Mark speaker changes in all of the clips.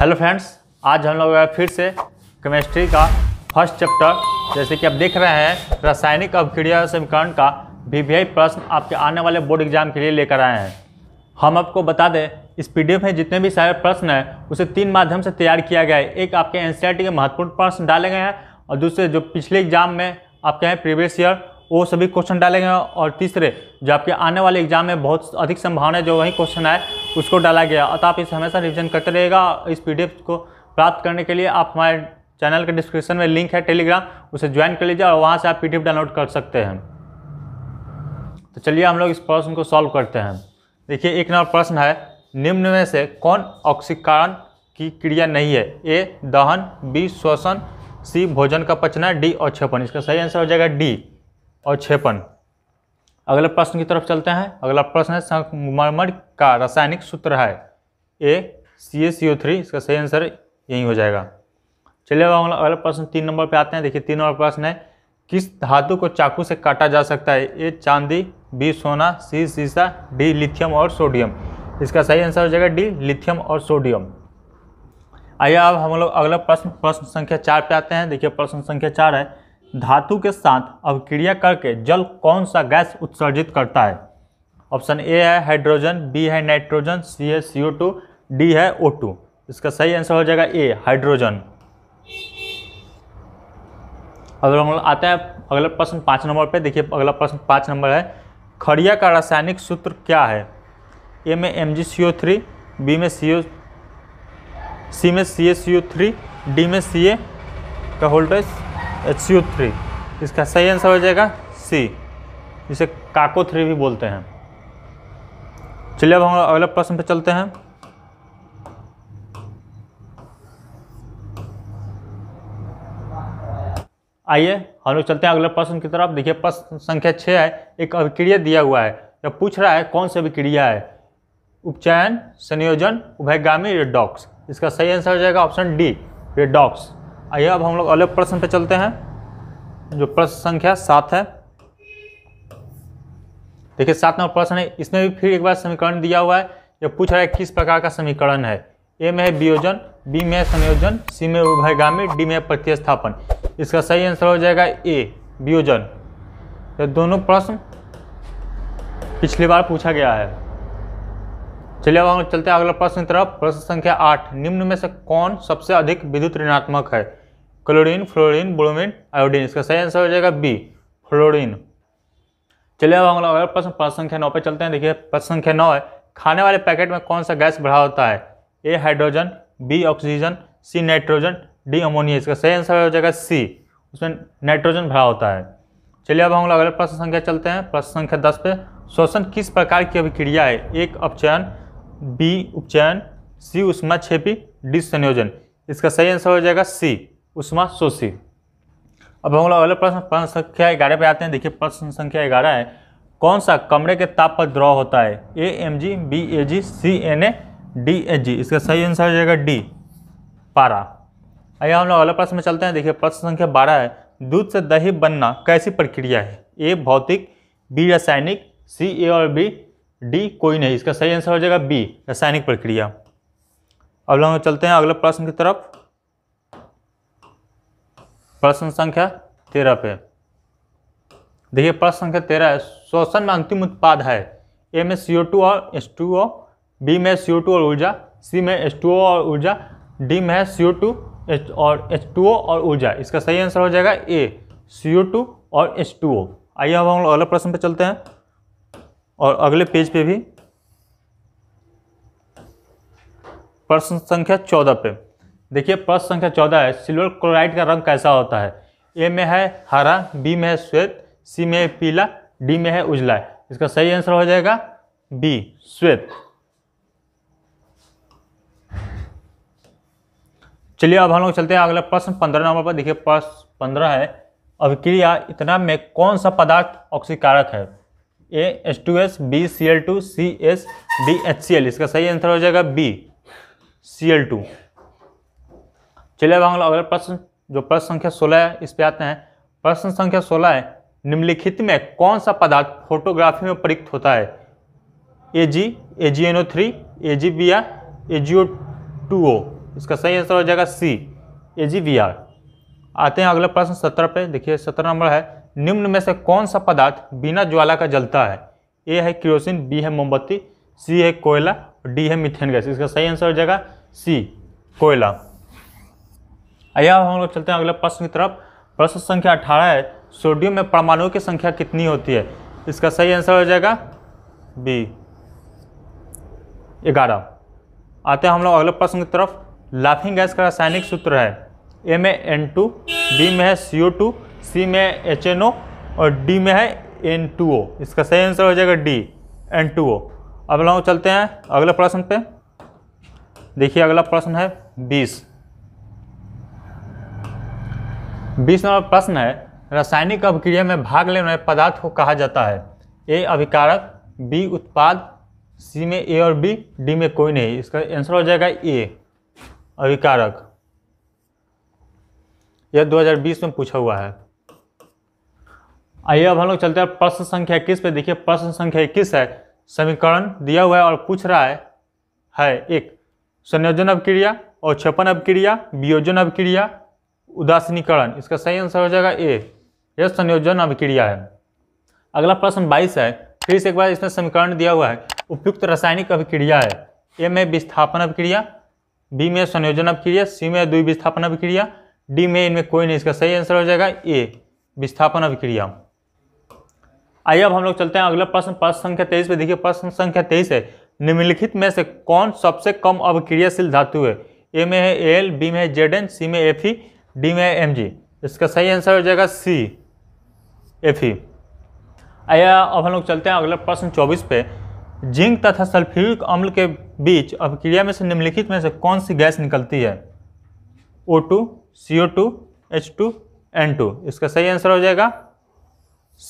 Speaker 1: hello friends आज हम लोग फिर से केमिस्ट्री का फर्स्ट चैप्टर जैसे कि आप देख रहे हैं रासायनिक अभिक्रिया समीकरण का वी प्रश्न आपके आने वाले बोर्ड एग्जाम के लिए लेकर आए हैं हम आपको बता दें इस पीडीएफ में जितने भी सारे प्रश्न हैं उसे तीन माध्यम से तैयार किया गया है एक आपके एन के महत्वपूर्ण प्रश्न डाले गए हैं और दूसरे जो पिछले एग्जाम में आपके हैं प्रीवियस ईयर वो सभी क्वेश्चन डाले गए हैं और तीसरे जो आपके आने वाले एग्जाम में बहुत अधिक संभावना है जो वही क्वेश्चन आए उसको डाला गया तो आप इसे हमेशा रिविजन करते रहेगा इस पी को प्राप्त करने के लिए आप हमारे चैनल के डिस्क्रिप्शन में लिंक है टेलीग्राम उसे ज्वाइन कर लीजिए और वहाँ से आप पी डाउनलोड कर सकते हैं तो चलिए हम लोग इस प्रश्न को सॉल्व करते हैं देखिए एक नंबर प्रश्न है निम्न में से कौन ऑक्सीकरण की क्रिया नहीं है ए दहन बी श्वसन सी भोजन का पचना डी और छेपन इसका सही आंसर हो जाएगा डी और छेपन अगले प्रश्न की तरफ चलते हैं अगला प्रश्न है संगमरमर का रासायनिक सूत्र है ए सी ए सी ओ थ्री इसका सही आंसर यही हो जाएगा चलिए अब अगला प्रश्न तीन नंबर पे आते हैं देखिए तीन नंबर प्रश्न है किस धातु को चाकू से काटा जा सकता है ए चांदी बी सोना सी सीसा डी लिथियम और सोडियम इसका सही आंसर हो जाएगा डी लिथियम और सोडियम आइए अब हम लोग अगला प्रश्न प्रश्न संख्या चार पे आते हैं देखिए प्रश्न संख्या चार है धातु के साथ अभिक्रिया करके जल कौन सा गैस उत्सर्जित करता है ऑप्शन ए है हाइड्रोजन बी है नाइट्रोजन सी है सी ओ टू डी है ओ टू इसका सही आंसर हो जाएगा ए हाइड्रोजन अगर हम लोग आते हैं अगला प्रश्न पाँच नंबर पे देखिए अगला प्रश्न पाँच नंबर है खड़िया का रासायनिक सूत्र क्या है ए में M G C O three B में सी ओ सी में सी ए सी ओ थ्री डी में सी ए का होल्टेज एच यू थ्री इसका सही आंसर हो जाएगा सी इसे काको थ्री भी बोलते हैं चलिए अब हम अगले प्रश्न पे चलते हैं आइए हम लोग चलते हैं अगले प्रश्न की तरफ देखिए प्रश्न संख्या छः है एक अभिक्रिया दिया हुआ है या पूछ रहा है कौन सी अभिक्रिया है उपचयन संयोजन उभयगामी रेडॉक्स इसका सही आंसर हो जाएगा ऑप्शन डी रेडॉक्स आइए अब हम लोग अगले प्रश्न पे चलते हैं जो प्रश्न संख्या सात है देखिए सात नंबर प्रश्न है इसमें भी फिर एक बार समीकरण दिया हुआ है ये पूछ रहा है किस प्रकार का समीकरण है ए में है वियोजन बी में संयोजन सी में उभयगामी डी में प्रतिस्थापन इसका सही आंसर हो जाएगा ए वियोजन ये दोनों प्रश्न पिछली बार पूछा गया है चलिए अब हम चलते हैं अगला प्रश्न की तरफ प्रश्न संख्या आठ निम्न में से कौन सबसे अधिक विद्युत ऋणात्मक है क्लोरीन फ्लोरीन ब्रोमीन आयोडीन इसका सही आंसर हो जाएगा बी फ्लोरीन चलिए अब हम लोग अगला प्रश्न प्रश्न संख्या नौ पर चलते हैं देखिए प्रश्न संख्या नौ है खाने वाले पैकेट में कौन सा गैस भरा होता है A hydrogen B oxygen C nitrogen D ammonia इसका सही आंसर हो जाएगा सी उसमें नाइट्रोजन भरा होता है चलिए अब हम लोग अगले प्रश्न संख्या चलते हैं प्रश्न संख्या दस पे श्वसन किस प्रकार की अभिक्रिया है एक अपचयन बी उपचयन सी उष्मा छेपी डी संयोजन इसका सही आंसर हो जाएगा सी उषमा सोशी अब हम लोग अगले प्रश्न प्रश्न संख्या ग्यारह पे आते हैं देखिए प्रश्न संख्या ग्यारह है कौन सा कमरे के ताप पर द्रव होता है A M G B A G C N A D A G इसका सही आंसर हो जाएगा डी पारा आइए हम लोग अगले प्रश्न में चलते हैं देखिए प्रश्न संख्या बारह है दूध से दही बनना कैसी प्रक्रिया है ए भौतिक बी रासायनिक सी ए और बी डी कोई नहीं इसका सही आंसर हो जाएगा बी रासायनिक प्रक्रिया अब लोग चलते हैं अगले प्रश्न की तरफ प्रश्न संख्या तेरह पे देखिए प्रश्न संख्या तेरह है श्वसन में अंतिम उत्पाद है ए में सी और एस बी में सी और ऊर्जा सी में एस और ऊर्जा डी में है सी और एस और ऊर्जा इसका सही आंसर हो जाएगा ए सी और एस आइए अब हम लोग अगले प्रश्न पे चलते हैं और अगले पेज पे भी प्रश्न संख्या चौदह पे देखिए प्रश्न संख्या चौदह है सिल्वर क्लोराइड का रंग कैसा होता है ए में है हरा बी में है श्वेत सी में है पीला डी में है उजला इसका सही आंसर हो जाएगा बी श्वेत चलिए अब हम लोग चलते हैं अगला प्रश्न पंद्रह नंबर पर देखिए प्रश्न पंद्रह है अभिक्रिया इतना में कौन सा पदार्थ ऑक्सीकारक है A H two S B C L two C S D H C L इसका सही आंसर हो जाएगा बी सी एल टू चलिए अब हम अगला प्रश्न जो प्रश्न संख्या सोलह है इस पे आते हैं प्रश्न संख्या सोलह है निम्नलिखित में कौन सा पदार्थ फोटोग्राफी में प्रयुक्त होता है A G A G N O three A G B R A G O two O इसका सही आंसर हो जाएगा सी ए जी बी आर आते हैं अगला प्रश्न सत्रह पे देखिए सत्रह नंबर है निम्न में से कौन सा पदार्थ बिना ज्वाला का जलता है ए है क्रोसिन बी है मोमबत्ती सी है कोयला डी है मिथेन गैस इसका सही आंसर हो जाएगा सी कोयला आइए हम लोग चलते हैं अगले प्रश्न की तरफ प्रश्न संख्या अठारह है सोडियम में परमाणुओं की संख्या कितनी होती है इसका सही आंसर हो जाएगा बी ग्यारह आते हैं हम लोग अगले प्रश्न की तरफ लाफिंग गैस का रासायनिक सूत्र है ए में एन टू बी में है सी ओ टू सी में एच एन ओ और डी में है एन टू ओ इसका सही आंसर हो जाएगा डी एन टू ओ अब लोग चलते हैं अगले प्रश्न पे देखिए अगला प्रश्न है बीस बीस नंबर प्रश्न है रासायनिक अभिक्रिया में भाग लेने वाले पदार्थ को कहा जाता है ए अभिकारक बी उत्पाद सी में ए और बी डी में कोई नहीं इसका आंसर हो जाएगा ए अभिकारक यह 2020 में पूछा हुआ है आइए अब हम लोग चलते हैं प्रश्न संख्या इक्कीस पे देखिए प्रश्न संख्या इक्कीस है समीकरण दिया हुआ है और पूछ रहा है है एक संयोजन अभिक्रिया और छपन अभिक्रिया वियोजन अभिक्रिया उदासनीकरण इसका सही आंसर हो जाएगा ए यह संयोजन अभिक्रिया है अगला प्रश्न बाईस है फिर से एक बार इसमें समीकरण दिया हुआ है उपयुक्त रासायनिक अभिक्रिया है ए में विस्थापन अभिक्रिया बी में संयोजन अभिक्रिया सी में द्वि विस्थापन अभिक्रिया डी में इनमें कोई नहीं इसका सही आंसर हो जाएगा ए विस्थापन अभिक्रिया आइए अब हम लोग चलते हैं अगला प्रश्न प्रश्न संख्या तेईस पे देखिए प्रश्न संख्या तेईस है निम्नलिखित में से कौन सबसे कम अभिक्रियाशील धातु है ए में है एल बी में है जेड एन सी में एफ ई डी में एम जी इसका सही आंसर हो जाएगा सी एफ ई आया अब हम लोग चलते हैं अगला प्रश्न चौबीस पे जिंक तथा सल्फ्यूरिक अम्ल के बीच अभिक्रिया में से निम्नलिखित में से कौन सी गैस निकलती है O two C O two H two N two इसका सही आंसर हो जाएगा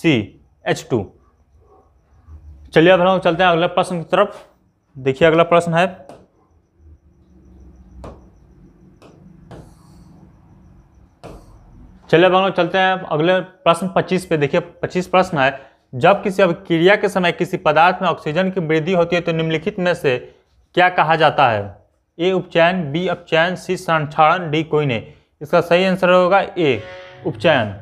Speaker 1: सी एच टू चलिए अब हम लोग चलते हैं अगला प्रश्न की तरफ देखिए अगला प्रश्न है चलिए अब हम लोग चलते हैं अगले प्रश्न 25 पे देखिए 25 प्रश्न है जब किसी अभिक्रिया के समय किसी पदार्थ में ऑक्सीजन की वृद्धि होती है तो निम्नलिखित में से क्या कहा जाता है ए उपचयन बी अपचयन सी संक्षारण डी कोई नहीं इसका सही आंसर होगा ए उपचयन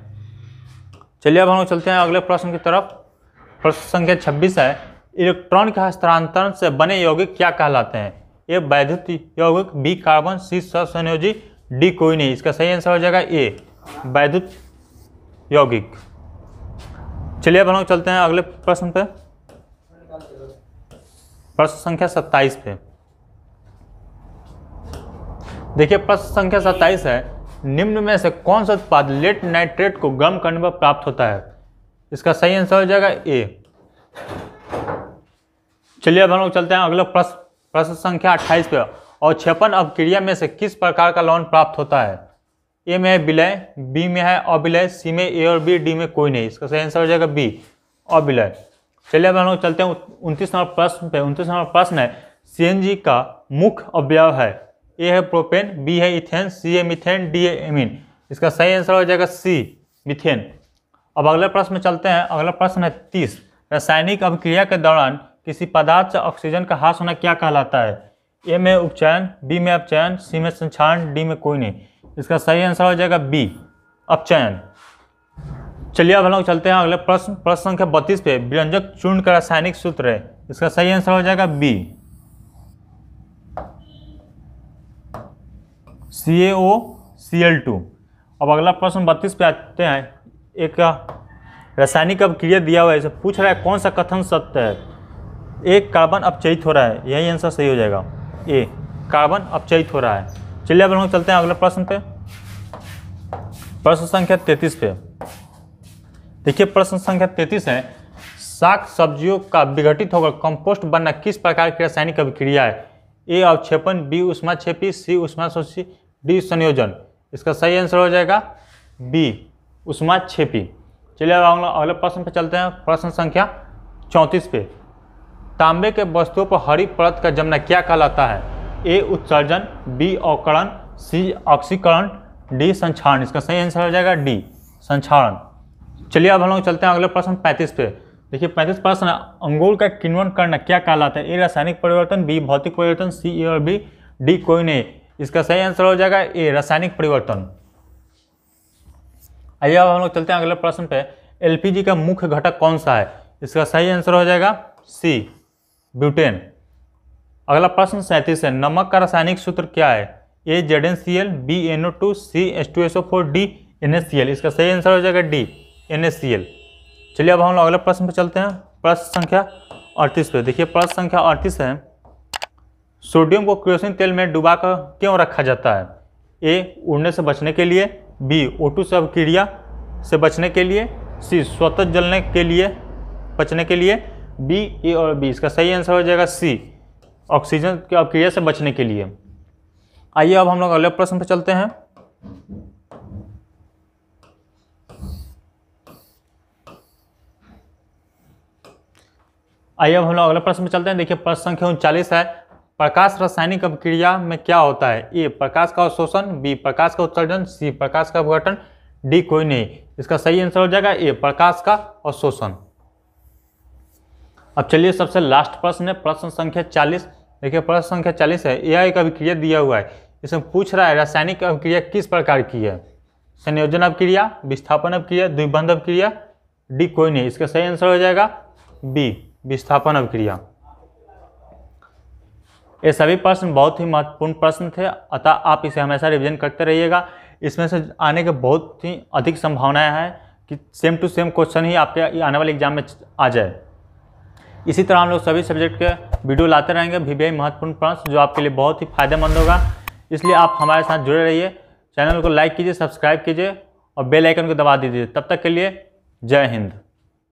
Speaker 1: चलिए अब हम लोग चलते हैं अगले प्रश्न की तरफ प्रश्न संख्या छब्बीस है इलेक्ट्रॉन के हस्तांतरण से बने यौगिक क्या कहलाते हैं ए वैद्युत यौगिक बी कार्बन सी संयोजी डी कोई नहीं इसका सही आंसर हो जाएगा ए वैद्युत यौगिक चलिए अब हम चलते हैं अगले प्रश्न पे प्रश्न संख्या सत्ताईस पे देखिए प्रश्न संख्या सत्ताईस है निम्न में से कौन सा उत्पाद लेट नाइट्रेट को गर्म करने पर प्राप्त होता है इसका सही आंसर हो जाएगा ए चलिए अब हम लोग चलते हैं अगले प्रश्न प्रश्न संख्या अट्ठाईस पे और छप्पन अवक्रिया में से किस प्रकार का लोन प्राप्त होता है ए में है विलय बी में है अविलय सी में ए और बी डी में कोई नहीं इसका सही आंसर हो जाएगा बी अविलय चलिए अब हम लोग चलते हैं उनतीस नंबर प्रश्न पे उनतीस नंबर प्रश्न है सी का मुख्य अवयव है ए है प्रोपेन बी है इथेन सी है मिथेन डी है एमिन इसका सही आंसर हो जाएगा सी मिथेन अब अगले प्रश्न में चलते हैं अगला प्रश्न है तीस रासायनिक अभिक्रिया के दौरान किसी पदार्थ से ऑक्सीजन का हास होना क्या कहलाता है ए में उपचयन बी में अपचयन सी में संक्षारण डी में कोई नहीं इसका सही आंसर हो जाएगा बी अपचयन चलिए अब हम लोग चलते हैं अगले प्रश्न प्रश्न संख्या बत्तीस पे व्यंजक चूर्ण का रासायनिक सूत्र है इसका सही आंसर हो जाएगा B C A O C L two अब अगला प्रश्न बत्तीस पे आते हैं एक रासायनिक अब क्रिया दिया हुआ है इसे पूछ रहा है कौन सा कथन सत्य है एक कार्बन अपचयित हो रहा है यही आंसर सही हो जाएगा ए कार्बन अपचयित हो रहा है चलिए अब हम चलते हैं अगले प्रश्न पे प्रश्न संख्या तैतीस पे देखिए प्रश्न संख्या तैतीस है साग सब्जियों का विघटित होकर कंपोस्ट बनना किस प्रकार की रासायनिक अभिक्रिया है ए अवक्षेपण बी उष्मा छेपी सी उष्मा शोषी डी संयोजन इसका सही आंसर हो जाएगा बी उष्मा छेपी चलिए अब हम अगले प्रश्न पे चलते हैं प्रश्न संख्या चौंतीस पे तांबे के वस्तुओं पर हरी परत का जमना क्या कहलाता है ए उत्सर्जन बी अवकरण सी ऑक्सीकरण डी संक्षारण इसका सही आंसर हो जाएगा डी संक्षारण चलिए अब हम लोग चलते हैं अगले प्रश्न पैंतीस पे देखिए पैंतीस प्रश्न अंगूर का किन्वन करना क्या कहलाता है ए रासायनिक परिवर्तन बी भौतिक परिवर्तन सी ए और बी डी कोई नहीं इसका सही आंसर हो जाएगा ए रासायनिक परिवर्तन आइए अब हम लोग चलते हैं अगले प्रश्न पे एलपीजी का मुख्य घटक कौन सा है इसका सही आंसर हो जाएगा सी ब्यूटेन अगला प्रश्न सैंतीस है नमक का रासायनिक सूत्र क्या है A Z N C L B N O two C S two S O four D N S C L इसका सही आंसर हो जाएगा D N S C L चलिए अब हम लोग अगले प्रश्न पर चलते हैं प्रश्न संख्या अड़तीस पर देखिए प्रश्न संख्या अड़तीस है सोडियम को क्रोसिन तेल में डुबा कर क्यों रखा जाता है ए उड़ने से बचने के लिए बी ओ टू से अवक्रिया से बचने के लिए सी स्वतः जलने के लिए बचने के लिए बी ए और बी इसका सही आंसर हो जाएगा सी ऑक्सीजन की अक्रिया से बचने के लिए आइए अब हम लोग अगले प्रश्न पर चलते हैं आइए अब हम लोग अगले प्रश्न पर चलते हैं देखिए प्रश्न संख्या उनचालीस है प्रकाश रासायनिक अभिक्रिया में क्या होता है ए प्रकाश का अवशोषण बी प्रकाश का उत्सर्जन सी प्रकाश का विघटन डी कोई नहीं इसका सही आंसर हो जाएगा ए प्रकाश का अवशोषण अब चलिए सबसे लास्ट प्रश्न है प्रश्न संख्या चालीस देखिए प्रश्न संख्या चालीस है यह एक अभिक्रिया दिया हुआ है इसमें पूछ रहा है रासायनिक अभिक्रिया किस प्रकार की है संयोजन अभिक्रिया विस्थापन अभिक्रिया द्विबंध अभिक्रिया डी कोई नहीं इसका सही आंसर हो जाएगा बी विस्थापन अभिक्रिया ये सभी प्रश्न बहुत ही महत्वपूर्ण प्रश्न थे अतः आप इसे हमेशा रिविजन करते रहिएगा इसमें से आने के बहुत ही अधिक संभावनाएं हैं कि सेम टू सेम क्वेश्चन ही आपके आने वाले एग्जाम में आ जाए इसी तरह हम लोग सभी सब्जेक्ट के वीडियो लाते रहेंगे भी भी महत्वपूर्ण प्रश्न जो आपके लिए बहुत ही फायदेमंद होगा इसलिए आप हमारे साथ जुड़े रहिए चैनल को लाइक कीजिए सब्सक्राइब कीजिए और बेल आइकन को दबा दीजिए तब तक के लिए जय हिंद